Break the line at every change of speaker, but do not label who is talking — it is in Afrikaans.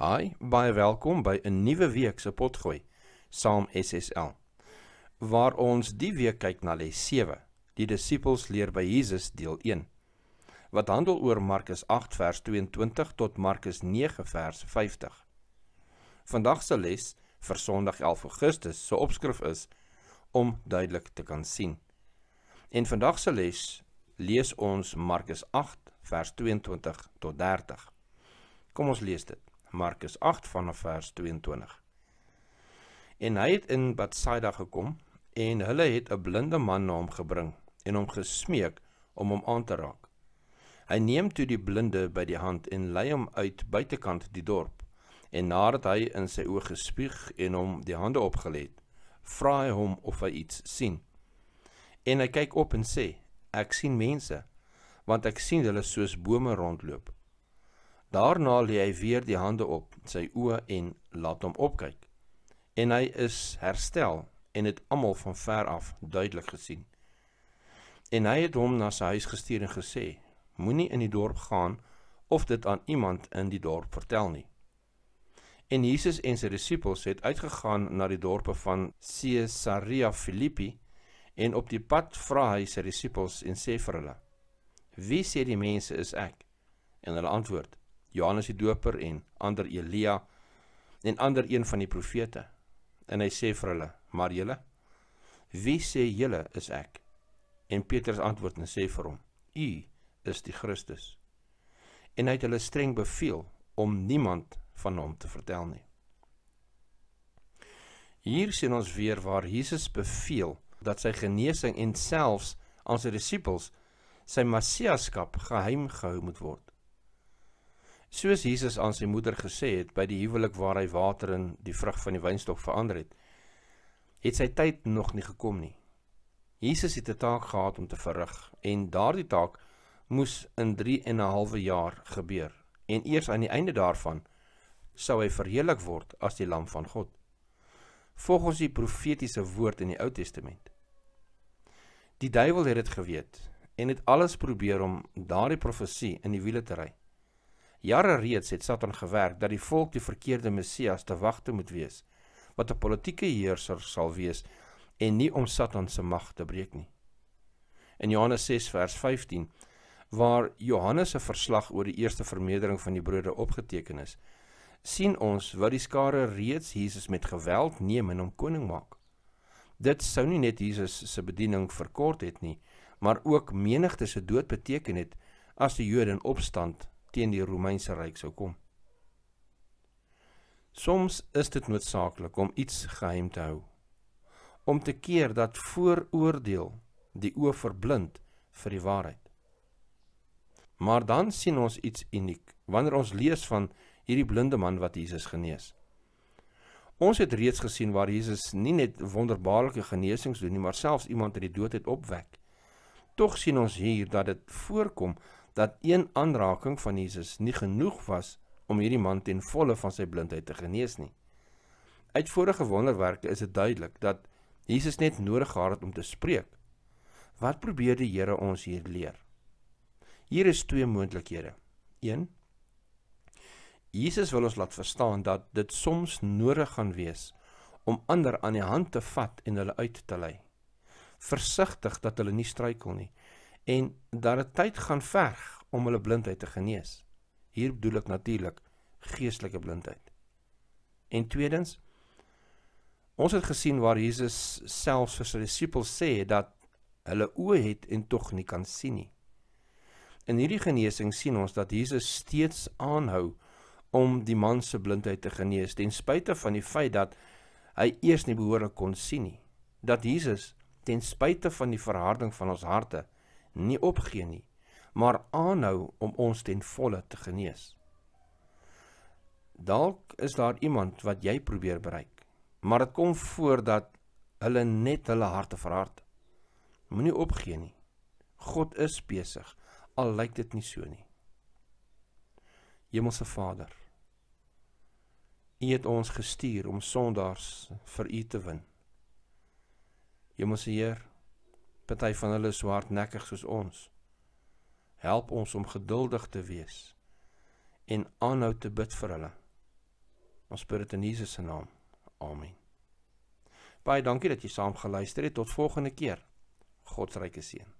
Hi, baie welkom by 'n nuwe week se potgooi saam SSL. Waar ons die week kyk na les 7, die disippels leer by Jesus deel 1. Wat handel oor Markus 8 vers 22 tot Markus 9 vers 50. Vandag se les vir Sondag 11 Augustus se opskrif is om duidelik te kan sien. En vandag se les lees ons Markus 8 vers 22 tot 30. Kom ons lees dit. Markus 8 vanaf vers 22. En hy het in Betsaida gekom en hulle het 'n blinde man na hom gebring en hom gesmeek om hom aan te raak. Hy neem toe die blinde by die hand en lei hom uit buitekant die dorp. En nadat hy in sy oë gespieg en hom die hande opgelê het, vra hy hom of hy iets sien. En hy kyk op en sê: Ek sien mense, want ek sien hulle soos bome rondloop. Daarna lê hy weer die hande op sy oë en laat hom opkyk. En hy is herstel en het almal van ver af duidelik gesien. En hy het hom na sy huis gestuur en gesê: Moenie in die dorp gaan of dit aan iemand in die dorp vertel nie. En Jesus en sy disippels het uitgegaan na die dorpe van Caesarea Philippi en op die pad vra hy sy disippels en sê vir hulle: Wie sê die mense is ek? En hulle antwoord: Johannes die Doper en ander Elia en ander een van die profete. En hy sê vir hulle: "Maar julle, wie sê julle is ek?" En Petrus antwoord en sê vir hom: "U is die Christus." En hy het hulle streng beveel om niemand van hom te vertel nie. Hier sien ons weer waar Jesus beveel dat sy genesing en selfs aan sy disippels sy messiaskap geheim gehou moet word. Soos Jesus aan sy moeder gesê het by die huwelik waar hy water in die vrug van die wynstok verander het, het sy tyd nog nie gekom nie. Jesus het 'n taak gehad om te verrig en daardie taak moes in 3 en 'n half jaar gebeur en eers aan die einde daarvan sou hy verheerlik word as die lam van God. Volgens die profetiese woord in die Ou Testament. Die duiwel het dit geweet en het alles probeer om daardie profesie in die wiele te ry. Jare reeds het Satan gewerk dat die volk die verkeerde Messias te wagte moet wees wat 'n politieke heerser sal wees en nie om Satan se mag te breek nie. In Johannes 6 vers 15 waar Johannes 'n verslag oor die eerste vermeerdering van die brode opgeteken is, sien ons wat die skare reeds Jesus met geweld neem en hom koning maak. Dit sou nie net Jesus se bediening verkort het nie, maar ook menigte se dood beteken het as die Jode in opstand teen die Romeinse ryk sou kom. Soms is dit noodsaaklik om iets geheim te hou om te keer dat vooroordeel die oë verblind vir die waarheid. Maar dan sien ons iets uniek wanneer ons lees van hierdie blinde man wat Jesus genees. Ons het reeds gesien waar Jesus nie net wonderbaarlike genesings doen nie, maar selfs iemand uit die dood het opwek. Tog sien ons hier dat dit voorkom dat een aanraking van Jesus nie genoeg was om hierdie man ten volle van sy blindheid te genees nie. Uit vorige wonderwerke is dit duidelik dat Jesus net nodig gehad het om te spreek. Wat probeer die Here ons hier leer? Hier is twee moontlikhede. 1. Jesus wil ons laat verstaan dat dit soms nodig gaan wees om ander aan die hand te vat en hulle uit te lei. Versigtig dat hulle nie struikel nie, en dat dit tyd gaan verg om hulle blindheid te genees. Hier bedoel ek natuurlik geestelike blindheid. En tweedens ons het gesien waar Jesus self vir sy disippels sê dat hulle oë het en tog nie kan sien nie. In hierdie genesing sien ons dat Jesus steeds aanhou om die man se blindheid te genees ten spyte van die feit dat hy eers nie behoorlik kon sien nie. Dat Jesus ten spyte van die verharding van ons harte nie opgee nie, maar aanhou om ons ten volle te genees. Dalk is daar iemand wat jy probeer bereik, maar dit kom voor dat hulle net hulle harte verhard. Moenie opgee nie. God is besig, al lyk dit nie so nie. Hemelse Vader, U het ons gestuur om sondaars vir U te win. Hemelse Heer, party van hulle so hardnekkig soos ons. Help ons om geduldig te wees en aanhou te bid vir hulle. Ons bid dit in Jesus se naam. Amen. Baie dankie dat jy saam geluister het. Tot volgende keer. God se ryke seën.